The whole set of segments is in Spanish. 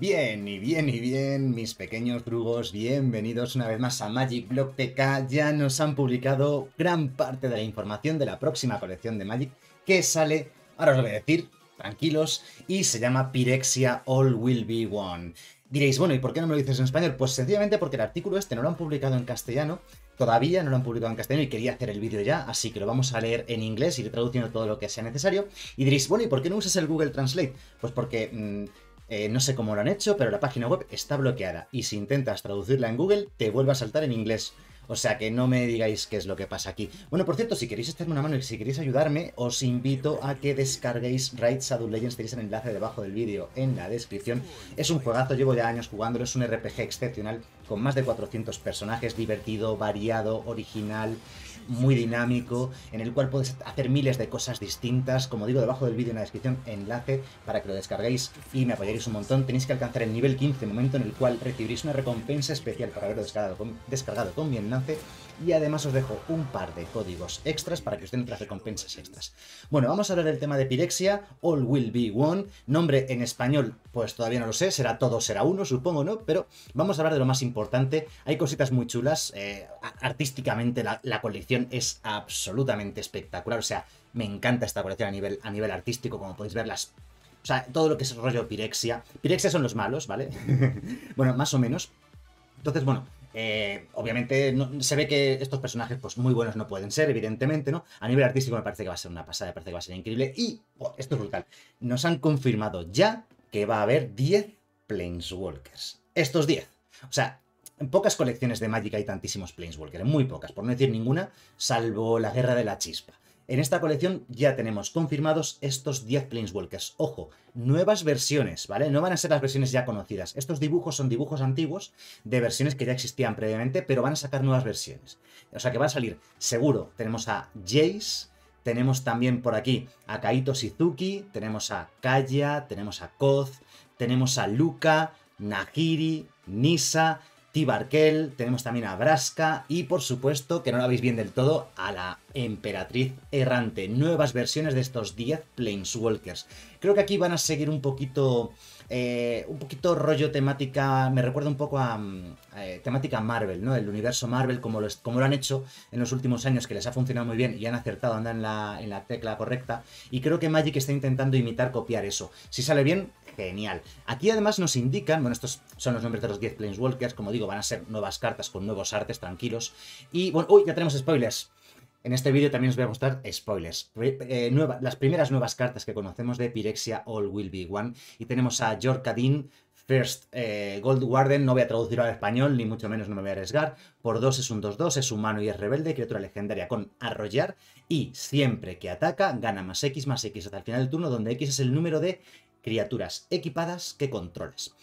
Bien, y bien, y bien, mis pequeños drugos, bienvenidos una vez más a Magic Block PK. Ya nos han publicado gran parte de la información de la próxima colección de Magic que sale, ahora os lo voy a decir, tranquilos, y se llama Pirexia All Will Be One. Diréis, bueno, ¿y por qué no me lo dices en español? Pues sencillamente porque el artículo este no lo han publicado en castellano, todavía no lo han publicado en castellano y quería hacer el vídeo ya, así que lo vamos a leer en inglés, y traduciendo todo lo que sea necesario. Y diréis, bueno, ¿y por qué no usas el Google Translate? Pues porque... Mm, eh, no sé cómo lo han hecho, pero la página web está bloqueada y si intentas traducirla en Google te vuelve a saltar en inglés. O sea que no me digáis qué es lo que pasa aquí. Bueno, por cierto, si queréis echarme una mano y si queréis ayudarme, os invito a que descarguéis Raid Shadow Legends. Tenéis el enlace debajo del vídeo en la descripción. Es un juegazo, llevo ya años jugándolo, es un RPG excepcional con más de 400 personajes, divertido, variado, original, muy dinámico, en el cual podéis hacer miles de cosas distintas. Como digo, debajo del vídeo en la descripción, enlace para que lo descarguéis y me apoyéis un montón. Tenéis que alcanzar el nivel 15, momento en el cual recibiréis una recompensa especial para haberlo descargado con, descargado con mi enlace. Y además os dejo un par de códigos extras para que os den otras recompensas extras. Bueno, vamos a hablar del tema de Pirexia, All Will Be One. Nombre en español, pues todavía no lo sé, será todo, será uno, supongo, ¿no? Pero vamos a hablar de lo más importante. Hay cositas muy chulas, eh, artísticamente la colección es absolutamente espectacular. O sea, me encanta esta colección a nivel, a nivel artístico, como podéis ver, O sea, todo lo que es rollo Pirexia. Pirexia son los malos, ¿vale? bueno, más o menos. Entonces, bueno, eh, obviamente se ve que estos personajes pues muy buenos no pueden ser, evidentemente, ¿no? A nivel artístico me parece que va a ser una pasada, me parece que va a ser increíble. Y, oh, esto es brutal, nos han confirmado ya que va a haber 10 Planeswalkers. Estos 10. O sea, en pocas colecciones de Magic hay tantísimos Planeswalkers, muy pocas, por no decir ninguna, salvo la Guerra de la Chispa. En esta colección ya tenemos confirmados estos 10 Planeswalkers. Ojo, nuevas versiones, ¿vale? No van a ser las versiones ya conocidas. Estos dibujos son dibujos antiguos de versiones que ya existían previamente, pero van a sacar nuevas versiones. O sea que va a salir, seguro, tenemos a Jace, tenemos también por aquí a Kaito Shizuki, tenemos a Kaya, tenemos a Koz, tenemos a Luca, Nahiri, Nisa, Tibarkel, tenemos también a Braska y por supuesto, que no lo veis bien del todo, a la Emperatriz Errante. Nuevas versiones de estos 10 Planeswalkers. Creo que aquí van a seguir un poquito eh, un poquito rollo temática, me recuerda un poco a, mm, eh, temática Marvel, ¿no? El universo Marvel, como lo, como lo han hecho en los últimos años, que les ha funcionado muy bien y han acertado a andar en la, en la tecla correcta. Y creo que Magic está intentando imitar, copiar eso. Si sale bien, genial. Aquí además nos indican, bueno, estos son los nombres de los 10 Planeswalkers, como digo, van a ser nuevas cartas con nuevos artes, tranquilos. Y bueno, uy, ya tenemos spoilers. En este vídeo también os voy a mostrar spoilers, eh, las primeras nuevas cartas que conocemos de Pyrexia All Will Be One. Y tenemos a Jorkadin First eh, Gold Warden, no voy a traducirlo al español, ni mucho menos no me voy a arriesgar. Por 2 es un 2-2, es humano y es rebelde, criatura legendaria con arrollar. Y siempre que ataca, gana más X más X hasta el final del turno, donde X es el número de criaturas equipadas que controles.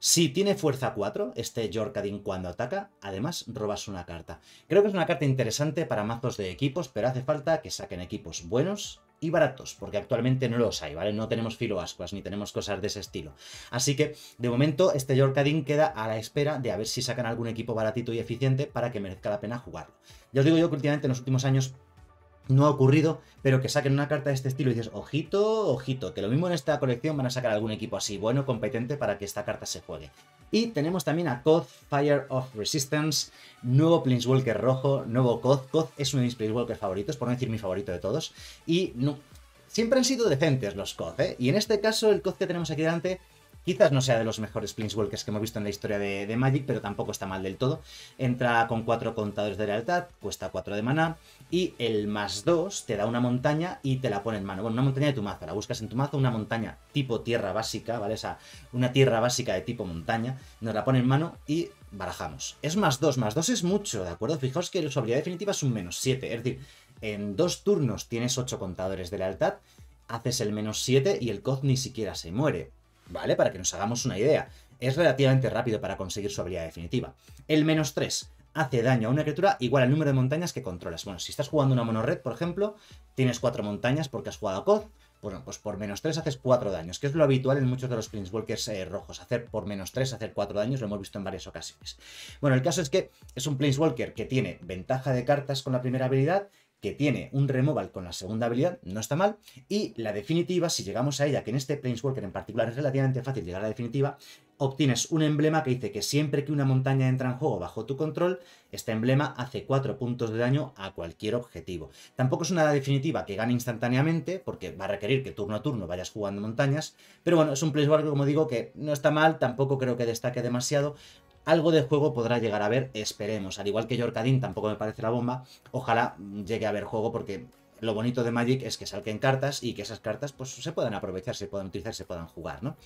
Si tiene fuerza 4, este Jorkadin cuando ataca, además robas una carta. Creo que es una carta interesante para mazos de equipos, pero hace falta que saquen equipos buenos y baratos, porque actualmente no los hay, ¿vale? No tenemos filo ascuas ni tenemos cosas de ese estilo. Así que, de momento, este Jorkadin queda a la espera de a ver si sacan algún equipo baratito y eficiente para que merezca la pena jugarlo. Ya os digo yo que últimamente en los últimos años no ha ocurrido, pero que saquen una carta de este estilo y dices, ojito, ojito, que lo mismo en esta colección van a sacar algún equipo así bueno, competente para que esta carta se juegue. Y tenemos también a Koth Fire of Resistance, nuevo Planeswalker rojo, nuevo Koth. Koth es uno de mis Planeswalkers favoritos, por no decir mi favorito de todos. Y no, siempre han sido decentes los Koth, ¿eh? Y en este caso, el Koth que tenemos aquí delante Quizás no sea de los mejores walkers que hemos visto en la historia de, Magic, pero tampoco está mal del todo. Entra con 4 contadores de lealtad, cuesta 4 de maná, y el más 2 te da una montaña y te la pone en mano. Bueno, una montaña de tu maza, la buscas en tu mazo, una montaña tipo tierra básica, ¿vale? O sea, una tierra básica de tipo montaña, nos la pone en mano y barajamos. Es más 2, más 2 es mucho, ¿de acuerdo? Fijaos que su habilidad definitiva es un menos 7, es decir, en dos turnos tienes 8 contadores de lealtad, haces el menos 7 y el Koth ni siquiera se muere. ¿vale? Para que nos hagamos una idea. Es relativamente rápido para conseguir su habilidad definitiva. El menos 3 hace daño a una criatura igual al número de montañas que controlas. Bueno, si estás jugando una monorred, por ejemplo, tienes 4 montañas porque has jugado a COD, bueno, pues por menos 3 haces 4 daños, que es lo habitual en muchos de los Planeswalkers eh, rojos, hacer por menos 3, hacer 4 daños, lo hemos visto en varias ocasiones. Bueno, el caso es que es un Planeswalker que tiene ventaja de cartas con la primera habilidad que tiene un removal con la segunda habilidad, no está mal, y la definitiva, si llegamos a ella, que en este Planeswalker en particular es relativamente fácil llegar a la definitiva, obtienes un emblema que dice que siempre que una montaña entra en juego bajo tu control, este emblema hace 4 puntos de daño a cualquier objetivo. Tampoco es una definitiva que gane instantáneamente, porque va a requerir que turno a turno vayas jugando montañas, pero bueno, es un Planeswalker, como digo, que no está mal, tampoco creo que destaque demasiado, algo de juego podrá llegar a ver, esperemos. Al igual que Yorkadin tampoco me parece la bomba, ojalá llegue a haber juego porque lo bonito de Magic es que salquen cartas y que esas cartas pues, se puedan aprovechar, se puedan utilizar, se puedan jugar, ¿no?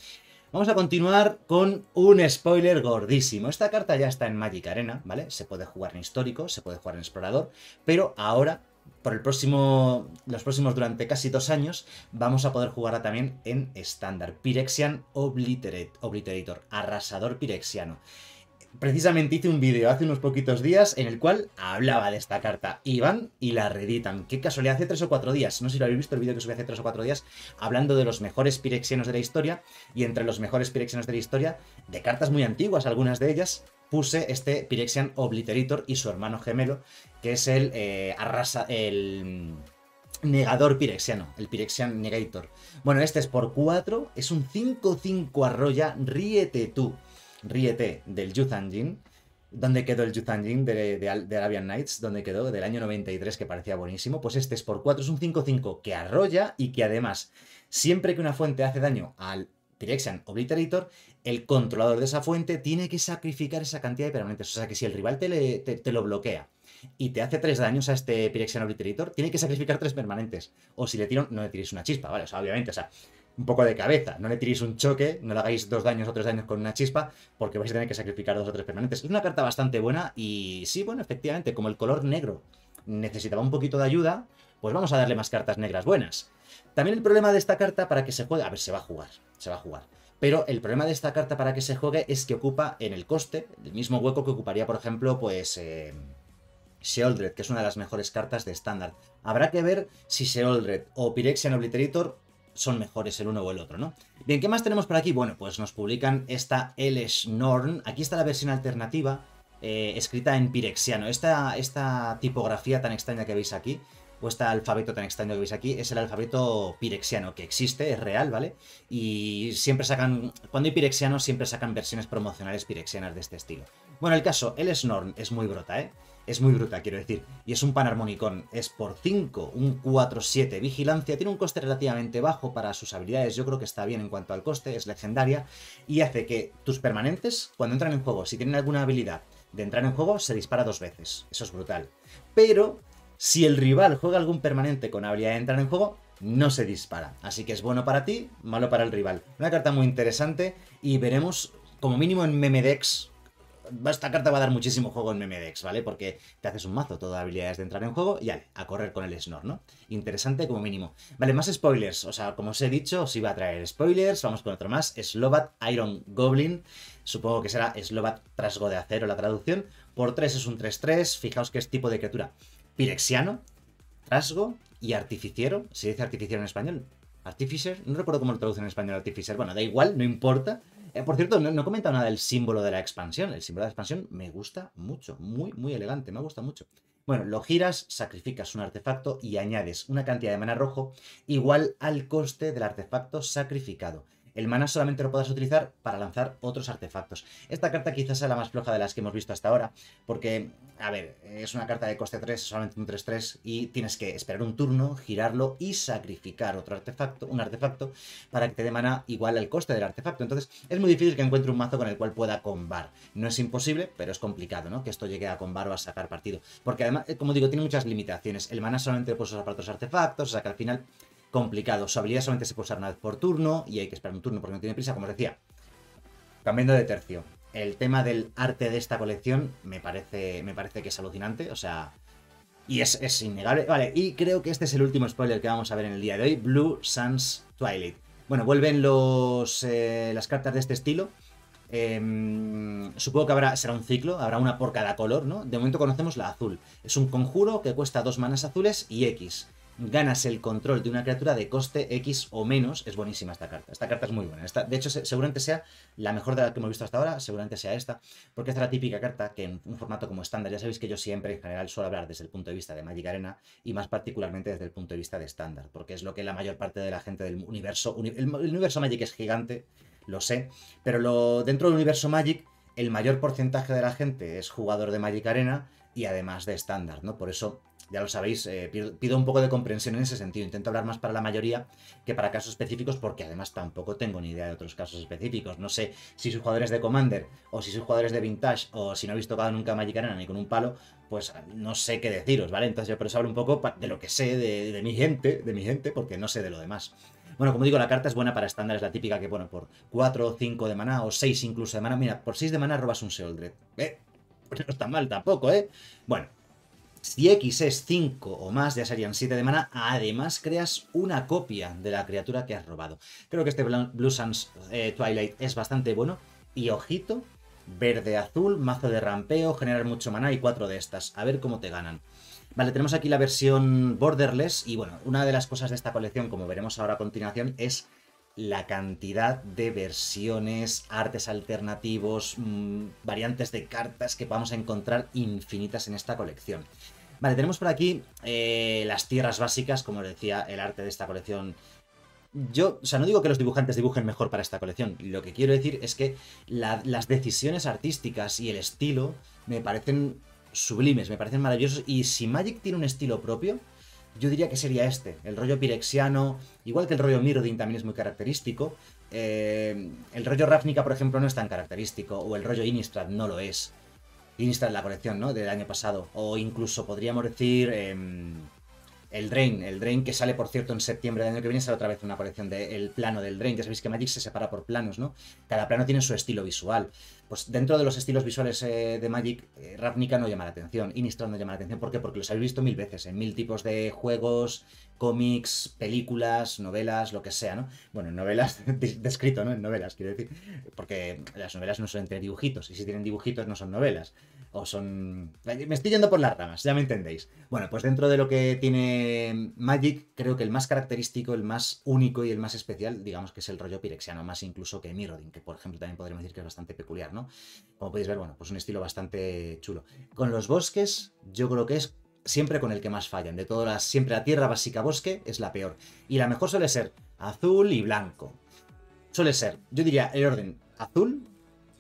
Vamos a continuar con un spoiler gordísimo. Esta carta ya está en Magic Arena, ¿vale? Se puede jugar en histórico, se puede jugar en explorador, pero ahora, por el próximo, los próximos durante casi dos años, vamos a poder jugarla también en estándar. Pyrexian Obliterator, arrasador pirexiano precisamente hice un vídeo hace unos poquitos días en el cual hablaba de esta carta. Y y la reeditan. Qué casualidad, hace tres o cuatro días, no sé si lo habéis visto el vídeo que subí hace tres o cuatro días, hablando de los mejores pirexianos de la historia, y entre los mejores pirexianos de la historia, de cartas muy antiguas, algunas de ellas, puse este Pirexian Obliterator y su hermano gemelo, que es el eh, arrasa, el negador pirexiano, el Pirexian Negator. Bueno, este es por 4, es un 5-5 arroya, ríete tú. Ríete del Youth donde ¿Dónde quedó el Youth de, Arabian Nights? donde quedó? Del año 93, que parecía buenísimo. Pues este es por 4, es un 5-5 que arrolla y que además, siempre que una fuente hace daño al Pyrexian Obliterator, el controlador de esa fuente tiene que sacrificar esa cantidad de permanentes. O sea que si el rival te, lo bloquea y te hace 3 daños a este Pyrexian Obliterator, tiene que sacrificar 3 permanentes. O si le tiran, no le tiréis una chispa, ¿vale? O sea, obviamente, o sea, un poco de cabeza. No le tiréis un choque, no le hagáis dos daños o tres daños con una chispa, porque vais a tener que sacrificar dos o tres permanentes. Es una carta bastante buena y sí, bueno, efectivamente, como el color negro necesitaba un poquito de ayuda, pues vamos a darle más cartas negras buenas. También el problema de esta carta para que se juegue... A ver, se va a jugar, se va a jugar. Pero el problema de esta carta para que se juegue es que ocupa en el coste el mismo hueco que ocuparía, por ejemplo, pues... Eh... Sheoldred, que es una de las mejores cartas de estándar. Habrá que ver si Sheoldred o Pyrexian Obliterator son mejores el uno o el otro, ¿no? Bien, ¿qué más tenemos por aquí? Bueno, pues nos publican esta L. Norn. Aquí está la versión alternativa, eh, escrita en pirexiano. Esta, esta tipografía tan extraña que veis aquí o este alfabeto tan extraño que veis aquí, es el alfabeto pirexiano, que existe, es real, ¿vale? Y siempre sacan, cuando hay pirexianos, siempre sacan versiones promocionales pirexianas de este estilo. Bueno, el caso, el Snorn es muy brota, ¿eh? Es muy bruta, quiero decir. Y es un panharmonicón. Es por 5, un 4-7. Vigilancia. Tiene un coste relativamente bajo para sus habilidades. Yo creo que está bien en cuanto al coste. Es legendaria. Y hace que tus permanentes, cuando entran en juego, si tienen alguna habilidad de entrar en juego, se dispara dos veces. Eso es brutal. Pero si el rival juega algún permanente con habilidad de entrar en juego, no se dispara. Así que es bueno para ti, malo para el rival. Una carta muy interesante y veremos, como mínimo en Memedex, esta carta va a dar muchísimo juego en Memedex, ¿vale? Porque te haces un mazo, toda habilidades de entrar en juego y a correr con el Snor, ¿no? Interesante como mínimo. Vale, más spoilers. O sea, como os he dicho, os iba a traer spoilers. Vamos con otro más. Slobat Iron Goblin. Supongo que será Slobat Trasgo de Acero la traducción. Por 3 es un 3-3. Fijaos que es tipo de criatura pirexiano, rasgo y artificiero. Se dice artificiero en español. Artificer, no recuerdo cómo lo traducen en español artificer. Bueno, da igual, no importa. Eh, por cierto, no, he comentado nada del símbolo de la expansión. El símbolo de la expansión me gusta mucho, muy, muy elegante, me gusta mucho. Bueno, lo giras, sacrificas un artefacto y añades una cantidad de mana rojo igual al coste del artefacto sacrificado. El mana solamente lo puedas utilizar para lanzar otros artefactos. Esta carta quizás sea la más floja de las que hemos visto hasta ahora, porque, a ver, es una carta de coste 3, solamente un 3-3, y tienes que esperar un turno, girarlo y sacrificar otro artefacto, un artefacto, para que te dé mana igual al coste del artefacto. Entonces, es muy difícil que encuentre un mazo con el cual pueda combar. No es imposible, pero es complicado, ¿no? Que esto llegue a combar o a sacar partido. Porque además, eh, como digo, tiene muchas limitaciones. El mana solamente lo puedes usar para otros artefactos, o sea que al final complicado. Su habilidad solamente se puede usar una vez por turno y hay que esperar un turno porque no tiene prisa, como os decía. Cambiando de tercio. El tema del arte de esta colección me parece, me parece que es alucinante, o sea... Y es, es innegable. Vale, y creo que este es el último spoiler que vamos a ver en el día de hoy. Blue Suns Twilight. Bueno, vuelven los, eh, las cartas de este estilo. Em, supongo que habrá, será un ciclo, habrá una por cada color, ¿no? De momento conocemos la azul. Es un conjuro que cuesta dos manas azules y X ganas el control de una criatura de coste X o menos, es buenísima esta carta. Esta carta es muy buena. Esta, de hecho, seguramente sea la mejor de la que hemos visto hasta ahora, seguramente sea esta, porque esta es la típica carta que en un formato como estándar, ya sabéis que yo siempre en general suelo hablar desde el punto de vista de Magic Arena y más particularmente desde el punto de vista de estándar, porque es lo que la mayor parte de la gente del universo, el, universo Magic es gigante, lo sé, pero dentro del universo Magic el mayor porcentaje de la gente es jugador de Magic Arena y además de estándar, ¿no? Por eso ya lo sabéis, eh, pido un poco de comprensión en ese sentido. Intento hablar más para la mayoría que para casos específicos, porque además tampoco tengo ni idea de otros casos específicos. No sé si sois jugadores de Commander, o si sois jugadores de Vintage, o si no habéis tocado nunca Magic Arena ni con un palo, pues ah, no sé qué deciros, ¿vale? Entonces yo por eso hablo un poco de lo que sé de, mi gente, de mi gente, porque no sé de lo demás. Bueno, como digo, la carta es buena para estándares, la típica que, bueno, por 4 o 5 de maná, o 6 incluso de maná. Mira, por 6 de maná robas un Seoldred. ¿Eh? Pues no está mal tampoco, ¿eh? Bueno, si X es 5 o más, ya serían 7 de mana. Además, creas una copia de la criatura que has robado. Creo que este Blue Suns eh, Twilight es bastante bueno. Y ojito, verde-azul, mazo de rampeo, generar mucho maná y 4 de estas. A ver cómo te ganan. Vale, tenemos aquí la versión borderless. Y bueno, una de las cosas de esta colección, como veremos ahora a continuación, es la cantidad de versiones, artes alternativos, mm, variantes de cartas que vamos a encontrar infinitas en esta colección. Vale, tenemos por aquí eh, las tierras básicas, como decía, el arte de esta colección. Yo, o sea, no digo que los dibujantes dibujen mejor para esta colección, lo que quiero decir es que las decisiones artísticas y el estilo me parecen sublimes, me parecen maravillosos, y si Magic tiene un estilo propio, yo diría que sería este, el rollo pirexiano, igual que el rollo Mirrodin también es muy característico. Eh, el rollo Ravnica, por ejemplo, no es tan característico, o el rollo Innistrad no lo es. Innistrad, la colección, ¿no? Del año pasado. O incluso podríamos decir. Em, el Drain, el Drain que sale, por cierto, en septiembre del año que viene, sale otra vez una colección del el plano del Drain. Ya sabéis que Magic se separa por planos, ¿no? Cada plano tiene su estilo visual. Pues dentro de los estilos visuales eh, de Magic, eh, Ravnica no llama la atención, Innistrad no llama la atención. ¿Por qué? Porque los habéis visto mil veces, en mil tipos de juegos, cómics, películas, novelas, lo que sea, ¿no? Bueno, en novelas, descrito, ¿no? En novelas, quiero decir. Porque las novelas no son entre dibujitos, y si tienen dibujitos no son novelas o son... Me estoy yendo por las ramas, ya me entendéis. Bueno, pues dentro de lo que tiene Magic, creo que el más característico, el más único y el más especial, digamos que es el rollo pirexiano, más incluso que Mirrodin, que por ejemplo también podríamos decir que es bastante peculiar, ¿no? Como podéis ver, bueno, pues un estilo bastante chulo. Con los bosques, yo creo que es siempre con el que más fallan. De todas las... Siempre la tierra básica bosque es la peor. Y la mejor suele ser azul y blanco. Suele ser, yo diría, el orden azul,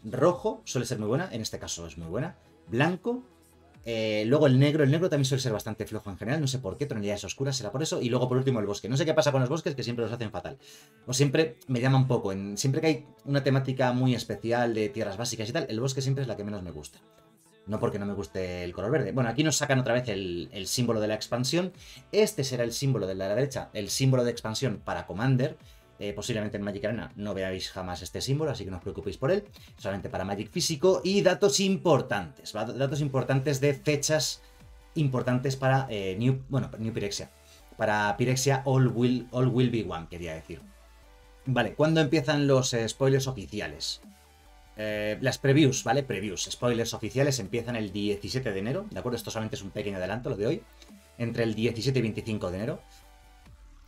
rojo, suele ser muy buena, en este caso es muy buena blanco. Eh, luego el negro, el negro también suele ser bastante flojo en general, no sé por qué, tonalidades oscuras, será por eso. Y luego por último el bosque. No sé qué pasa con los bosques, que siempre los hacen fatal. O siempre me llaman poco. En, siempre que hay una temática muy especial de tierras básicas y tal, el bosque siempre es la que menos me gusta. No porque no me guste el color verde. Bueno, aquí nos sacan otra vez el, el símbolo de la expansión. Este será el símbolo de la derecha, el símbolo de expansión para Commander. Eh, posiblemente en Magic Arena no veáis jamás este símbolo, así que no os preocupéis por él, solamente para Magic físico. Y datos importantes, datos importantes de fechas importantes para eh, New, bueno, Pirexia. Para Pirexia All Will, All Will Be One, quería decir. Vale, ¿cuándo empiezan los eh, spoilers oficiales? las previews, ¿vale? Previews, spoilers oficiales empiezan el 17 de enero, ¿de acuerdo? Esto solamente es un pequeño adelanto, lo de hoy. Entre el 17 y 25 de enero.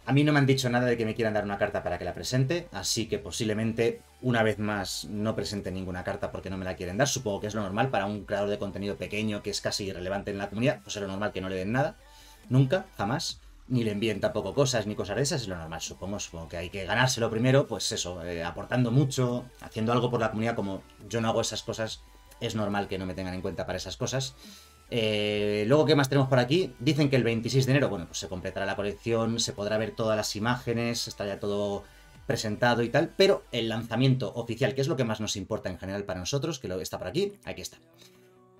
A mí no me han dicho nada de que me quieran dar una carta para que la presente, así que posiblemente una vez más no presente ninguna carta porque no me la quieren dar. Supongo que es lo normal para un creador de contenido pequeño que es casi irrelevante en la comunidad, pues es lo normal que no le den nada. Nunca, jamás ni le envíen tampoco cosas ni cosas de esas, es lo normal, supongo, supongo que hay que ganárselo primero, pues eso, eh, aportando mucho, haciendo algo por la comunidad, como yo no hago esas cosas, es normal que no me tengan en cuenta para esas cosas. Eh, luego, ¿qué más tenemos por aquí? Dicen que el 26 de enero, bueno, pues se completará la colección, se podrá ver todas las imágenes, está ya todo presentado y tal, pero el lanzamiento oficial, que es lo que más nos importa en general para nosotros, que lo está por aquí, aquí está.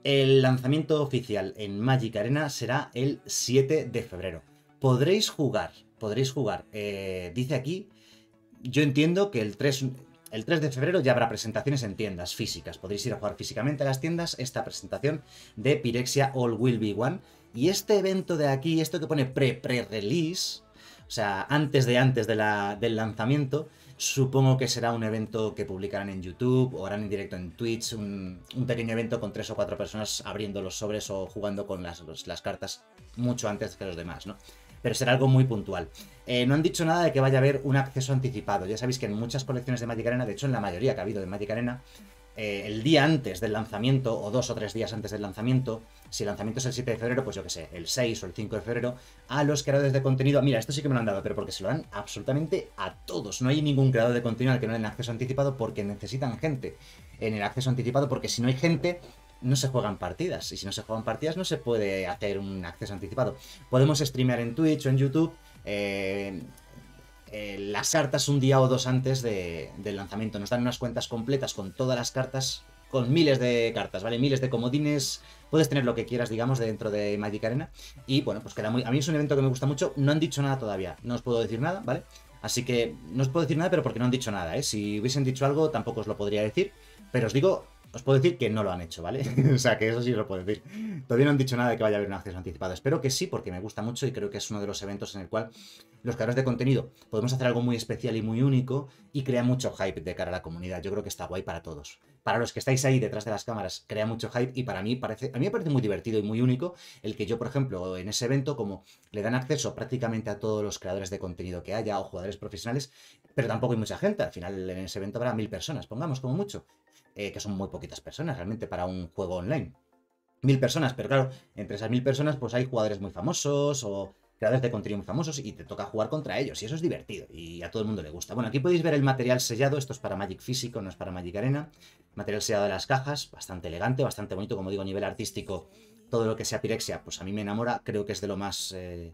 El lanzamiento oficial en Magic Arena será el 7 de febrero. Podréis jugar, podréis jugar. Eh, dice aquí, yo entiendo que el 3, el 3 de febrero ya habrá presentaciones en tiendas físicas. Podréis ir a jugar físicamente a las tiendas esta presentación de Pirexia All Will Be One. Y este evento de aquí, esto que pone pre-pre-release, o sea, antes de antes de la, del lanzamiento, supongo que será un evento que publicarán en YouTube o harán en directo en Twitch, un, pequeño evento con tres o cuatro personas abriendo los sobres o jugando con las, las cartas mucho antes que los demás, ¿no? pero será algo muy puntual. Eh, no han dicho nada de que vaya a haber un acceso anticipado. Ya sabéis que en muchas colecciones de Magic Arena, de hecho en la mayoría que ha habido de Magic Arena, eh, el día antes del lanzamiento, o dos o tres días antes del lanzamiento, si el lanzamiento es el 7 de febrero, pues yo qué sé, el 6 o el 5 de febrero, a los creadores de contenido, mira, esto sí que me lo han dado, pero porque se lo dan absolutamente a todos. No hay ningún creador de contenido al que no den acceso anticipado porque necesitan gente en el acceso anticipado, porque si no hay gente, no se juegan partidas. Y si no se juegan partidas, no se puede hacer un acceso anticipado. Podemos streamear en Twitch o en YouTube eh, eh, las cartas un día o dos antes del lanzamiento. Nos dan unas cuentas completas con todas las cartas, con miles de cartas, ¿vale? Miles de comodines. Puedes tener lo que quieras, digamos, dentro de Magic Arena. Y bueno, pues queda muy. A mí es un evento que me gusta mucho. No han dicho nada todavía. No os puedo decir nada, ¿vale? Así que no os puedo decir nada, pero porque no han dicho nada, ¿eh? Si hubiesen dicho algo, tampoco os lo podría decir. Pero os digo os puedo decir que no lo han hecho, ¿vale? o sea, que eso sí os lo puedo decir. Todavía no han dicho nada de que vaya a haber un acceso anticipado. Espero que sí, porque me gusta mucho y creo que es uno de los eventos en el cual los creadores de contenido podemos hacer algo muy especial y muy único y crea mucho hype de cara a la comunidad. Yo creo que está guay para todos. Para los que estáis ahí detrás de las cámaras, crea mucho hype y para mí parece, a mí me parece muy divertido y muy único el que yo, por ejemplo, en ese evento, como le dan acceso prácticamente a todos los creadores de contenido que haya o jugadores profesionales, pero tampoco hay mucha gente. Al final en ese evento habrá mil personas, pongamos como mucho. Eh, que son muy poquitas personas realmente para un juego online. Mil personas, pero claro, entre esas mil personas pues hay jugadores muy famosos o creadores de contenido muy famosos y te toca jugar contra ellos y eso es divertido y a todo el mundo le gusta. Bueno, aquí podéis ver el material sellado, esto es para Magic Físico, no es para Magic Arena. Material sellado de las cajas, bastante elegante, bastante bonito, como digo, a nivel artístico. Todo lo que sea Pirexia, pues a mí me enamora, creo que es de lo más... Eh,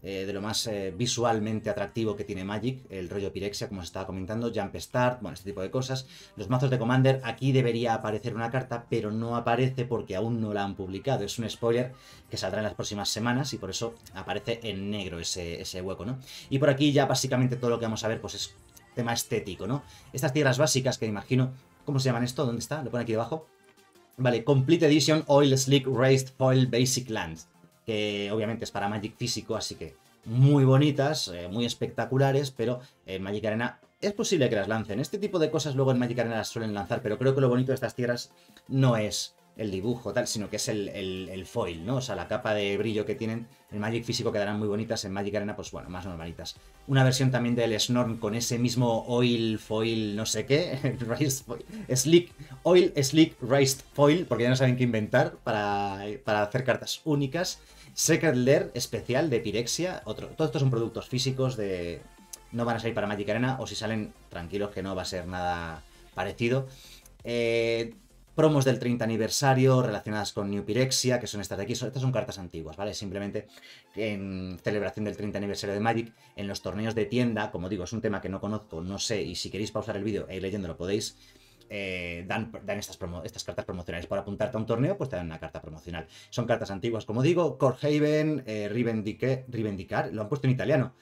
eh, de lo más eh, visualmente atractivo que tiene Magic, el rollo Pirexia, como os estaba comentando, Jump Start, bueno, este tipo de cosas. Los mazos de Commander, aquí debería aparecer una carta, pero no aparece porque aún no la han publicado. Es un spoiler que saldrá en las próximas semanas y por eso aparece en negro ese, ese hueco, ¿no? Y por aquí ya básicamente todo lo que vamos a ver, pues es tema estético, ¿no? Estas tierras básicas que imagino, ¿cómo se llaman esto? ¿Dónde está? Lo pone aquí debajo. Vale, Complete Edition Oil Slick Raised Foil Basic Land que obviamente es para Magic físico, así que muy bonitas, eh, muy espectaculares, pero en Magic Arena es posible que las lancen. Este tipo de cosas luego en Magic Arena las suelen lanzar, pero creo que lo bonito de estas tierras no es el dibujo tal, sino que es el, foil, ¿no? O sea, la capa de brillo que tienen en Magic físico quedarán muy bonitas, en Magic Arena pues bueno, más normalitas. Una versión también del Snorm con ese mismo oil foil no sé qué, slick, oil slick raised foil, porque ya no saben qué inventar para, para hacer cartas únicas. Secret Lair especial de Pyrexia, todos estos son productos físicos de... No van a salir para Magic Arena o si salen, tranquilos que no va a ser nada parecido. Eh, promos del 30 aniversario relacionadas con New Pyrexia, que son estas de aquí. Estas son cartas antiguas, ¿vale? Simplemente en celebración del 30 aniversario de Magic, en los torneos de tienda, como digo, es un tema que no conozco, no sé, y si queréis pausar el vídeo e ir leyendo lo podéis, eh, dan, estas, cartas promocionales. Por apuntarte a un torneo, pues te dan una carta promocional. Son cartas antiguas, como digo, Corhaven, eh, Rivendicar, lo han puesto en italiano.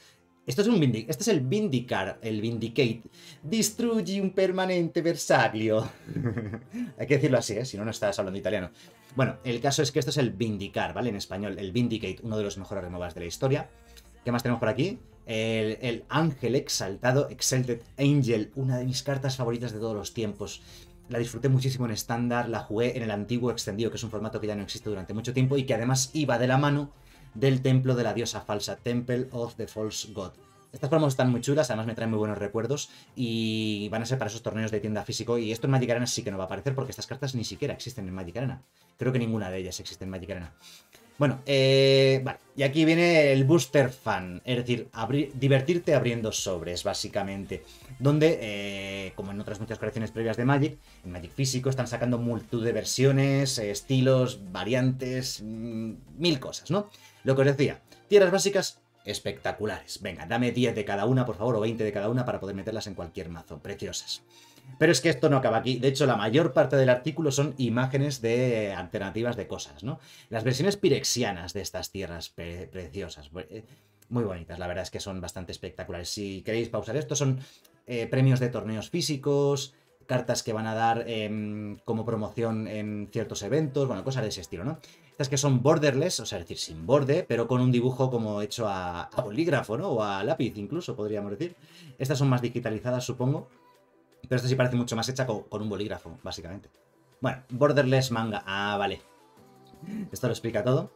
Esto es este es el Vindicar, el Vindicate. destruye un permanente versario Hay que decirlo así, ¿eh? si no, no estás hablando italiano. Bueno, el caso es que esto es el Vindicar, ¿vale? En español, el Vindicate, uno de los mejores removers de la historia. ¿Qué más tenemos por aquí? el, Ángel Exaltado, Exalted Angel, una de mis cartas favoritas de todos los tiempos. La disfruté muchísimo en estándar, la jugué en el antiguo extendido, que es un formato que ya no existe durante mucho tiempo y que además iba de la mano del templo de la diosa falsa, Temple of the False God. Estas formas están muy chulas, además me traen muy buenos recuerdos y van a ser para esos torneos de tienda físico. Y esto en Magic Arena sí que no va a aparecer porque estas cartas ni siquiera existen en Magic Arena. Creo que ninguna de ellas existe en Magic Arena. Bueno, eh, Y aquí viene el booster fan, es decir, divertirte abriendo sobres, básicamente. Donde, eh, como en otras muchas colecciones previas de Magic, en Magic físico están sacando multitud de versiones, eh, estilos, variantes, mm, mil cosas, ¿no? Lo que os decía, tierras básicas espectaculares. Venga, dame 10 de cada una, por favor, o 20 de cada una para poder meterlas en cualquier mazo. Preciosas. Pero es que esto no acaba aquí. De hecho, la mayor parte del artículo son imágenes de alternativas de cosas, ¿no? Las versiones pirexianas de estas tierras preciosas. Eh, muy bonitas, la verdad es que son bastante espectaculares. Si queréis pausar esto, son eh, premios de torneos físicos, cartas que van a dar em, como promoción en ciertos eventos, bueno, cosas de ese estilo, ¿no? Estas que son borderless, o sea, decir, sin borde, pero con un dibujo como hecho a, a bolígrafo, ¿no? O a lápiz incluso, podríamos decir. Estas son más digitalizadas, supongo. Pero esta sí parece mucho más hecha con, un bolígrafo, básicamente. Bueno, Borderless Manga. Ah, vale. Esto lo explica todo.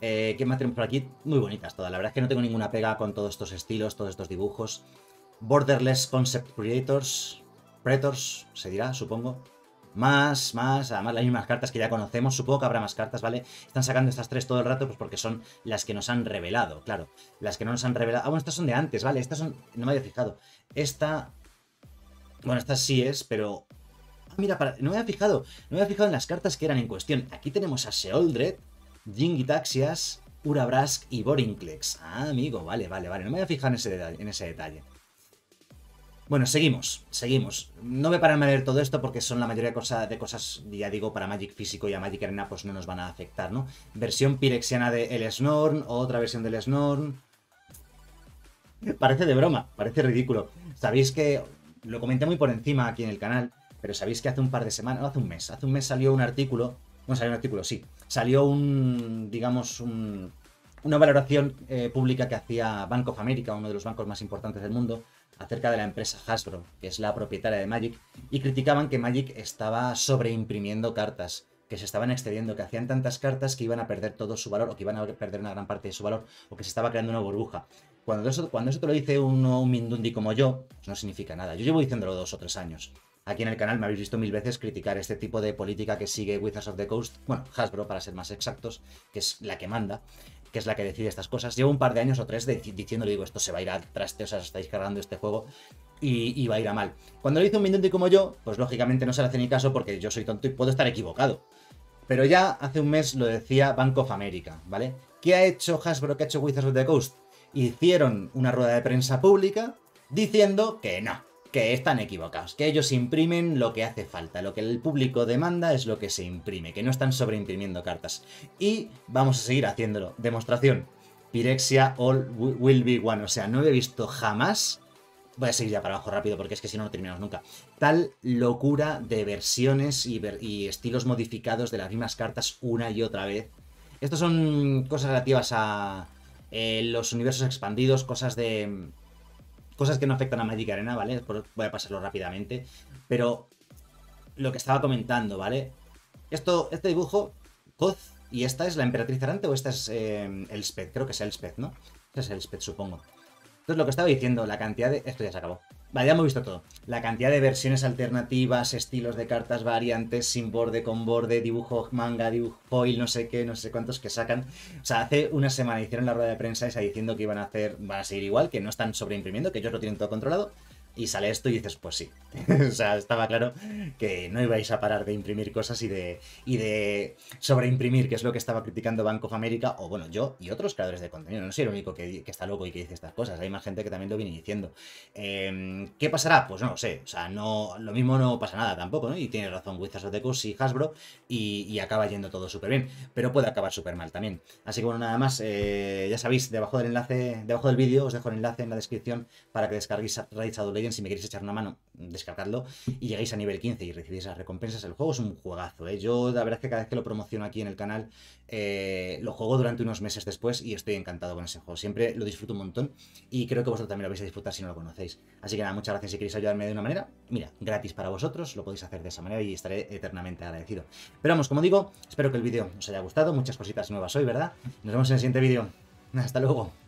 Eh, ¿Qué más tenemos por aquí? Muy bonitas todas. La verdad es que no tengo ninguna pega con todos estos estilos, todos estos dibujos. Borderless Concept Creators. Pretors, se dirá, supongo. Más, más, además las mismas cartas que ya conocemos, supongo que habrá más cartas, ¿vale? Están sacando estas tres todo el rato, pues porque son las que nos han revelado, claro. Las que no nos han revelado. Ah, bueno, estas son de antes, ¿vale? Estas son. No me había fijado. Esta bueno, esta sí es, pero... Ah, mira, no me había fijado. No me había fijado en las cartas que eran en cuestión. Aquí tenemos a Seoldred, Jingitaxias, Urabrask y Borinclex. Ah, amigo, vale, vale, vale. No me había fijado en ese En ese detalle. Bueno, seguimos, seguimos. No me paran a leer todo esto porque son la mayoría de, de cosas, ya digo, para Magic físico y a Magic Arena pues no nos van a afectar, ¿no? Versión pirexiana de El Snorn, otra versión del Snorn... Parece de broma, parece ridículo. Sabéis que lo comenté muy por encima aquí en el canal, pero sabéis que hace un par de semanas, hace un mes, hace un mes salió un artículo, no salió un artículo, sí, salió un, digamos, una valoración eh, pública que hacía Bank of America, uno de los bancos más importantes del mundo, acerca de la empresa Hasbro, que es la propietaria de Magic, y criticaban que Magic estaba sobreimprimiendo cartas que se estaban excediendo, que hacían tantas cartas que iban a perder todo su valor o que iban a perder una gran parte de su valor o que se estaba creando una burbuja. Cuando eso, cuando eso te lo dice uno, un Mindundi como yo, pues no significa nada. Yo llevo diciéndolo dos o tres años. Aquí en el canal me habéis visto mil veces criticar este tipo de política que sigue Wizards of the Coast, bueno, Hasbro para ser más exactos, que es la que manda, que es la que decide estas cosas. Llevo un par de años o tres diciéndole, digo, esto se va a ir a traste, o sea, estáis cargando este juego y, va a ir a mal. Cuando lo dice un Mindundi como yo, pues lógicamente no se le hace ni caso porque yo soy tonto y puedo estar equivocado. Pero ya hace un mes lo decía Bank of America, ¿vale? ¿Qué ha hecho Hasbro? ¿Qué ha hecho Wizards of the Coast? Hicieron una rueda de prensa pública diciendo que no, que están equivocados, que ellos imprimen lo que hace falta, lo que el público demanda es lo que se imprime, que no están sobreimprimiendo cartas. Y vamos a seguir haciéndolo. Demostración. Pirexia All Will Be One. O sea, no he visto jamás Voy a seguir ya para abajo rápido porque es que si no, no terminamos nunca. Tal locura de versiones y, estilos modificados de las mismas cartas una y otra vez. Estas son cosas relativas a eh, los universos expandidos, cosas de... Cosas que no afectan a Magic Arena, ¿vale? voy a pasarlo rápidamente. Pero lo que estaba comentando, ¿vale? Esto, este dibujo, Koz, y esta es la Emperatriz Arante o esta es eh, Elspeth, creo que es Elspeth, ¿no? Esta es Elspeth, supongo. Entonces, lo que estaba diciendo, la cantidad de... Esto ya se acabó. Vale, ya hemos visto todo. La cantidad de versiones alternativas, estilos de cartas variantes, sin borde, con borde, dibujo manga, dibujo foil, no sé qué, no sé cuántos que sacan. O sea, hace una semana hicieron la rueda de prensa y está diciendo que iban a hacer, van a seguir igual, que no están sobreimprimiendo, que ellos lo tienen todo controlado y sale esto y dices, pues sí. o sea, estaba claro que no ibais a parar de imprimir cosas y de, y de sobreimprimir, que es lo que estaba criticando Bank of America, o bueno, yo y otros creadores de contenido. No soy el único que, está loco y que dice estas cosas. Hay más gente que también lo viene diciendo. Em, ¿Qué pasará? Pues no lo sé. O sea, no, lo mismo no pasa nada tampoco, ¿no? Y tiene razón Wizards of the Coast y Hasbro, y, acaba yendo todo súper bien. Pero puede acabar súper mal también. Así que bueno, nada más. Eh, ya sabéis, debajo del enlace, debajo del vídeo, os dejo el enlace en la descripción para que descarguéis Raid si me queréis echar una mano, descargadlo y llegáis a nivel 15 y recibís las recompensas. El juego es un juegazo, ¿eh? Yo la verdad es que cada vez que lo promociono aquí en el canal, eh, lo juego durante unos meses después y estoy encantado con ese juego. Siempre lo disfruto un montón y creo que vosotros también lo vais a disfrutar si no lo conocéis. Así que nada, muchas gracias si queréis ayudarme de una manera. Mira, gratis para vosotros, lo podéis hacer de esa manera y estaré eternamente agradecido. Pero vamos, como digo, espero que el vídeo os haya gustado. Muchas cositas nuevas hoy, ¿verdad? Nos vemos en el siguiente vídeo. Hasta luego.